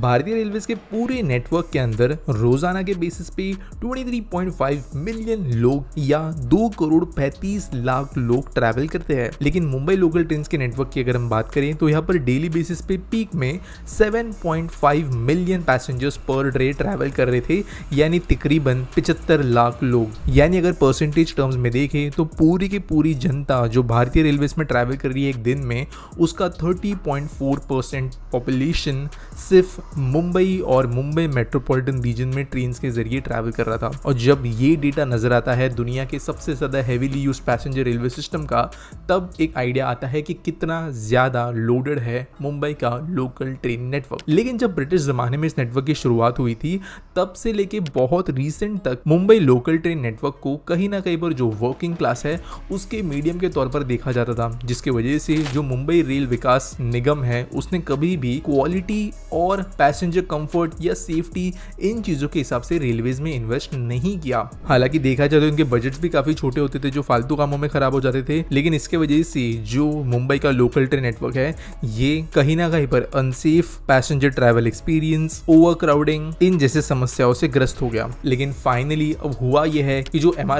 भारतीय रेलवे के पूरे नेटवर्क के अंदर रोजाना के बेसिस पे 23.5 मिलियन लोग या दो करोड़ पैंतीस लाख लोग ट्रैवल करते हैं लेकिन मुंबई लोकल ट्रेन के नेटवर्क की अगर हम बात करें तो यहाँ पर डेली बेसिस पे पीक में 7.5 million passengers per day travel कर रहे थे यानी तकरीबन 75 लाख लोग यानी अगर परसेंटेज टर्म्स में देखें तो पूरी की पूरी जनता जो भारतीय रेलवे में ट्रैवल कर रही है एक दिन में उसका थर्टी परसेंट पॉपुलेशन सिर्फ मुंबई और मुंबई मेट्रोपॉलिटन रीजन में ट्रेन के जरिए ट्रैवल कर रहा था और जब ये डेटा नजर आता है दुनिया के सबसे ज़्यादा heavily use passenger railway system का तब एक आइडिया आता है कि कितना ज़्यादा लोडेड है मुंबई का लोकल ट्रेन नेटवर्क लेकिन जब ब्रिटिश ज़माने में इस नेटवर्क की शुरुआत हुई थी तब से लेके बहुत रिसेंट तक मुंबई लोकल ट्रेन नेटवर्क को कहीं ना कहीं पर जो वर्किंग क्लास है उसके मीडियम के तौर पर देखा जाता था जिसके वजह से जो मुंबई रेल विकास निगम है उसने कभी भी क्वालिटी और पैसेंजर कंफर्ट या सेफ्टी इन चीज़ों के हिसाब से रेलवेज में इन्वेस्ट नहीं किया हालांकि देखा जाए तो इनके बजट भी काफ़ी छोटे होते थे जो फालतू कामों में खराब हो जाते थे लेकिन इसके वजह से जो मुंबई का लोकल ट्रेन नेटवर्क है ये कहीं ना कहीं पर unsafe passenger travel experience over crowding इन जैसे समस्याओं से ग्रस्त हो गया लेकिन फाइनली अब हुआ यह है कि जो एम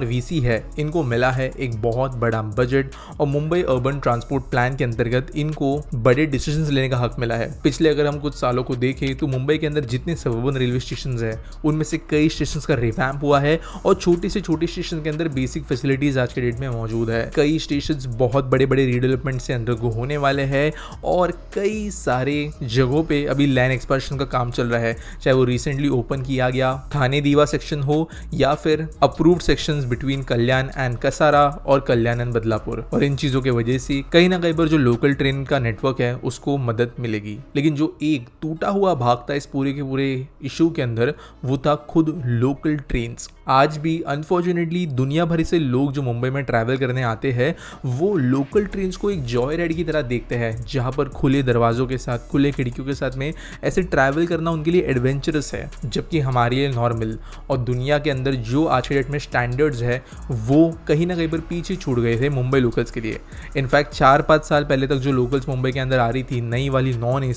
है इनको मिला है एक बहुत बड़ा बजट और मुंबई अर्बन ट्रांसपोर्ट प्लान के अंतर्गत इनको बड़े डिसीजन लेने का हक मिला है पिछले अगर हम कुछ सालों को देखें देखें तो मुंबई के अंदर जितने सबर्बन रेलवे स्टेशन हैं उनमें से कई स्टेशन का रिवैम्प हुआ है और छोटे से छोटे स्टेशन के अंदर बेसिक फैसिलिटीज आज के डेट में मौजूद है कई स्टेशन बहुत बड़े बड़े रिडेवलपमेंट से अंडरगो होने वाले हैं और कई सारे जगहों पे अभी लैंड एक्सपर्शन का काम चल रहा है चाहे वो रिसेंटली ओपन किया गया थाने दीवा सेक्शन हो या फिर approved section between Kalyan and Kasara और कल्याण एंड बदलापुर और इन चीज़ों की वजह से कहीं ना कहीं पर जो लोकल ट्रेन का नेटवर्क है उसको मदद मिलेगी लेकिन जो एक टूटा हुआ हुआ भागता इस पूरे के पूरे इशू के अंदर वो था खुद लोकल ट्रेन आज भी अनफॉर्चुनेटली दुनिया भर से लोग जो मुंबई में ट्रैवल करने आते हैं वो लोकल ट्रेन को एक जॉय राइड की तरह देखते हैं जहाँ पर खुले दरवाज़ों के साथ खुले खिड़कियों के साथ में ऐसे ट्रैवल करना उनके लिए एडवेंचरस है जबकि हमारे लिए नॉर्मल और दुनिया के अंदर जो आज के डेट में स्टैंडर्ड्स है वो कहीं ना कहीं पर पीछे छूट गए थे मुंबई लोकल्स के लिए इनफैक्ट चार पाँच साल पहले तक जो लोकल्स मुंबई के अंदर आ रही थी नई वाली नॉन ए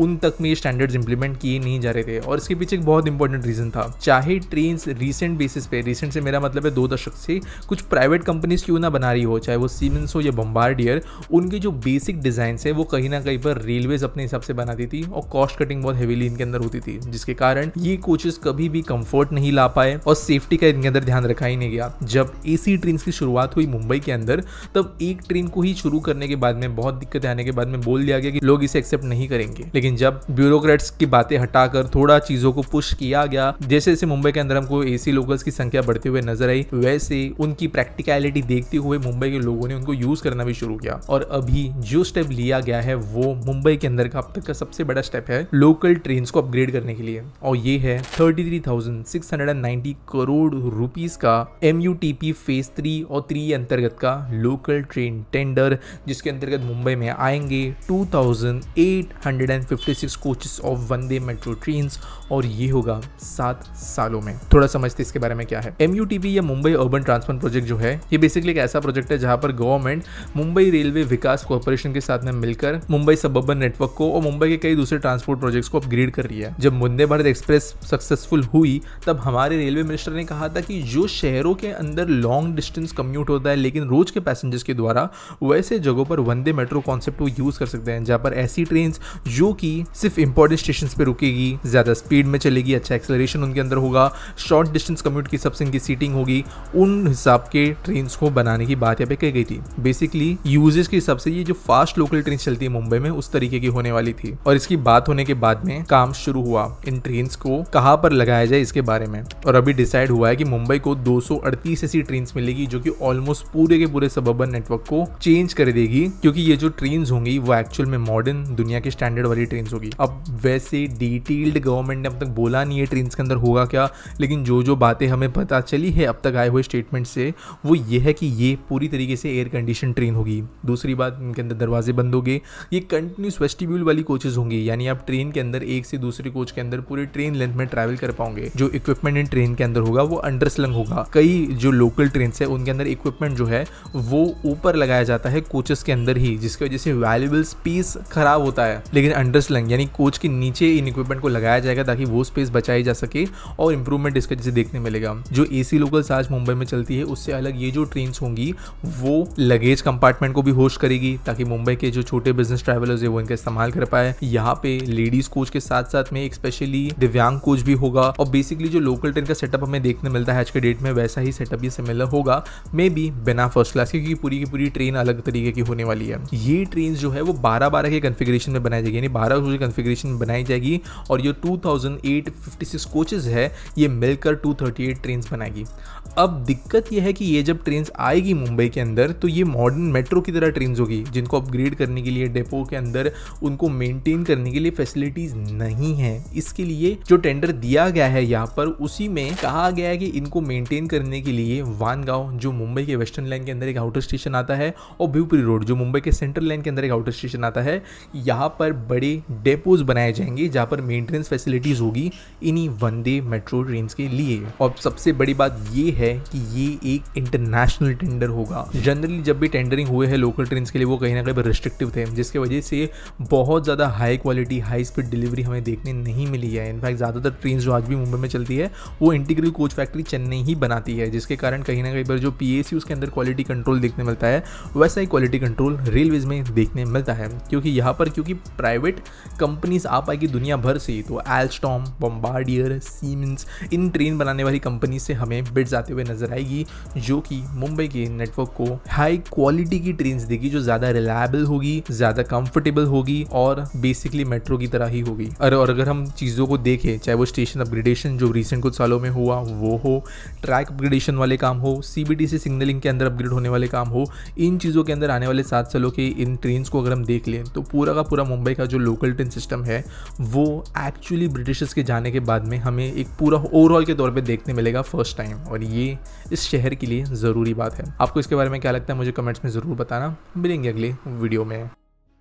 उन तक में ये स्टैंडर्ड स्टैंडर्ड्स इंप्लीमेंट किए नहीं जा रहे थे और इसके पीछे एक बहुत इंपॉर्टेंट रीजन था चाहे ट्रेन रिसेंट बेसिस पे रिसेंट से मेरा मतलब है दो दशक से कुछ प्राइवेट कंपनीज क्यों ना बना रही हो चाहे वो सीमेंस हो या बम्बार्डियर उनके जो बेसिक डिज़ाइन है वो कहीं ना कहीं पर रेलवेज अपने हिसाब से बनाती थी और कॉस्ट कटिंग बहुत हेवीली इनके अंदर होती थी जिसके कारण ये कोचेस कभी भी कंफर्ट नहीं ला पाए और सेफ्टी का इनके अंदर ध्यान रखा ही नहीं गया जब एसी ट्रेन की शुरुआत हुई मुंबई के अंदर तब एक ट्रेन को ही शुरू करने के बाद में बहुत दिक्कत आने के बाद में बोल दिया गया कि लोग इसे एक्सेप्ट नहीं करेंगे लेकिन जब ब्यूरोक्रेट सेट्स की बातें हटाकर थोड़ा चीजों को पुश किया गया जैसे जैसे मुंबई के अंदर हमको एसी लोकल्स की संख्या बढ़ते हुए नजर आई वैसे उनकी प्रैक्टिकलिटी देखते हुए मुंबई के लोगों ने उनको यूज करना भी शुरू किया और अभी जो स्टेप लिया गया है वो मुंबई के अंदर का अब तक का सबसे बड़ा स्टेप है लोकल ट्रेन को अपग्रेड करने के लिए और ये है 33,690 करोड़ रुपीस का एम फेज थ्री और थ्री अंतर्गत का लोकल ट्रेन टेंडर जिसके अंतर्गत मुंबई में आएंगे 2,856 coaches of Vande metro train और ये होगा सात सालों में थोड़ा समझते इसके बारे में क्या है एम या मुंबई अर्बन ट्रांसपोर्ट प्रोजेक्ट जो है ये बेसिकली एक ऐसा प्रोजेक्ट है जहां पर government Mumbai railway Vikas corporation के साथ में मिलकर मुंबई सबर्बन नेटवर्क को और मुंबई के कई दूसरे ट्रांसपोर्ट प्रोजेक्ट्स को अपग्रेड कर रही है जब वंदे भारत एक्सप्रेस सक्सेसफुल हुई तब हमारे रेलवे मिनिस्टर ने कहा था कि जो शहरों के अंदर लॉन्ग डिस्टेंस कम्यूट होता है लेकिन रोज के पैसेंजर्स के द्वारा वैसे जगहों पर वंदे मेट्रो कॉन्सेप्ट को यूज कर सकते हैं जहां पर ऐसी ट्रेन जो कि सिर्फ इंपॉर्टेंट बड़े स्टेशन पे रुकेगी ज़्यादा स्पीड में चलेगी अच्छा एक्सेलरेशन उनके अंदर होगा शॉर्ट डिस्टेंस कम्यूट की सबसे इनकी सीटिंग होगी उन हिसाब के ट्रेन को बनाने की बात यहाँ पे कही गई थी बेसिकली यूजेस के हिसाब से ये जो फास्ट लोकल ट्रेन चलती है मुंबई में उस तरीके की होने वाली थी और इसकी बात होने के बाद में काम शुरू हुआ इन ट्रेन को कहाँ पर लगाया जाए इसके बारे में और अभी डिसाइड हुआ है कि मुंबई को 238 ऐसी ट्रेन मिलेगी जो कि ऑलमोस्ट पूरे के पूरे सब नेटवर्क को चेंज कर देगी क्योंकि ये जो ट्रेन होंगी वो एक्चुअल में मॉडर्न दुनिया के स्टैंडर्ड वाली ट्रेन होगी अब वैसे डिटेल्ड गवर्नमेंट ने अब तक बोला नहीं है ट्रेन के अंदर होगा क्या लेकिन जो जो बातें हमें पता चली है अब तक आए हुए स्टेटमेंट से वो ये है कि ये पूरी तरीके से एयर कंडीशन ट्रेन होगी दूसरी बात इनके अंदर दरवाजे बंद होंगे ये कंटिन्यूस वेस्टिब्यूल वाली कोचेज होंगे यानी आप ट्रेन के अंदर एक से दूसरे कोच के अंदर पूरे ट्रेन लेंथ में ट्रैवल कर पाओगे जो इक्विपमेंट इन ट्रेन के अंदर होगा वो अंडर स्लंग होगा कई जो लोकल ट्रेन है उनके अंदर इक्विपमेंट जो है वो ऊपर लगाया जाता है कोचेस के अंदर ही जिसकी वजह से वैल्यूबल स्पेस खराब होता है लेकिन अंडर स्लंग यानी कोच की नीचे इन इक्विपमेंट को लगाया जाएगा ताकि वो स्पेस बचाई जा सके और इंप्रूवमेंट इसका जैसे देखने मिलेगा जो ए सी लोकल्स आज मुंबई में चलती है उससे अलग ये जो ट्रेन होंगी वो लगेज कंपार्टमेंट को भी होस्ट करेगी ताकि मुंबई के जो छोटे बिजनेस ट्रेवलर्स है वो इनका इस्तेमाल कर पाए यहाँ पे लेडीज कोच के साथ साथ में एक स्पेशली दिव्यांग कोच भी होगा और बेसिकली जो लोकल ट्रेन का सेटअप हमें देखने मिलता है आज के डेट में वैसा ही सेटअप ये सिमिलर होगा मे बी बिना फर्स्ट क्लास क्योंकि पूरी की पूरी ट्रेन अलग तरीके की होने वाली है ये ट्रेन जो है वो बारह बारह के कन्फिग्रेशन में बनाई जाएगी यानी बारह कन्फिग्रेशन में बनाई जाएगी और ये 2856 कोचेज़ है ये मिलकर 238 थर्टी बनाएगी अब दिक्कत यह है कि ये जब ट्रेन आएगी मुंबई के अंदर तो ये मॉडर्न मेट्रो की तरह ट्रेन होगी जिनको अपग्रेड करने के लिए डेपो के अंदर उनको मेंटेन करने के लिए फैसिलिटीज़ नहीं है इसके लिए जो टेंडर दिया गया है यहाँ पर उसी में कहा गया है कि इनको मेंटेन करने के लिए वानगांव जो मुंबई के वेस्टर्न लाइन के अंदर एक आउटर स्टेशन आता है और भिवपुरी रोड जो मुंबई के सेंट्रल लाइन के अंदर एक आउटर स्टेशन आता है यहाँ पर बड़े डेपोज बनाए बनाए जाएंगे जहाँ पर मेंटेनेंस फैसिलिटीज़ होगी इन्हीं वंदे मेट्रो ट्रेन के लिए और सबसे बड़ी बात ये है कि ये एक इंटरनेशनल टेंडर होगा जनरली जब भी टेंडरिंग हुए हैं लोकल ट्रेन के लिए वो कहीं ना कहीं रिस्ट्रिक्टिव थे जिसके वजह से बहुत ज़्यादा high quality high speed delivery हमें देखने नहीं मिली है इनफैक्ट ज़्यादातर ट्रेन जो आज भी मुंबई में चलती है वो इंटीग्रल कोच फैक्ट्री चेन्नई ही बनाती है जिसके कारण कहीं ना कहीं पर जो पी उसके अंदर क्वालिटी कंट्रोल देखने मिलता है वैसा ही क्वालिटी कंट्रोल रेलवेज में देखने मिलता है क्योंकि यहाँ पर क्योंकि प्राइवेट कंपनीज आप आएगी दुनिया भर से तो एल्स्टॉम बॉम्बार्डियर सीमेंस इन ट्रेन बनाने वाली कंपनी से हमें बिट जाते हुए नजर आएगी जो कि मुंबई के नेटवर्क को हाई क्वालिटी की ट्रेन देगी जो ज़्यादा रिलायबल होगी ज़्यादा कंफर्टेबल होगी और बेसिकली मेट्रो की तरह ही होगी और अगर हम चीज़ों को देखें चाहे वो स्टेशन अपग्रेडेशन जो रिसेंट कुछ सालों में हुआ वो हो ट्रैक अपग्रेडेशन वाले काम हो सीबीटीसी सिग्नलिंग के अंदर अपग्रेड होने वाले काम हो इन चीज़ों के अंदर आने वाले सात सालों के इन ट्रेन को अगर हम देख लें तो पूरा का पूरा मुंबई का जो लोकल ट्रेन सिस्टम है वो एक्चुअली ब्रिटिशर्स के जाने के बाद में हमें एक पूरा ओवरऑल के तौर पे देखने मिलेगा फर्स्ट टाइम और ये इस शहर के लिए ज़रूरी बात है आपको इसके बारे में क्या लगता है मुझे कमेंट्स में ज़रूर बताना मिलेंगे अगले वीडियो में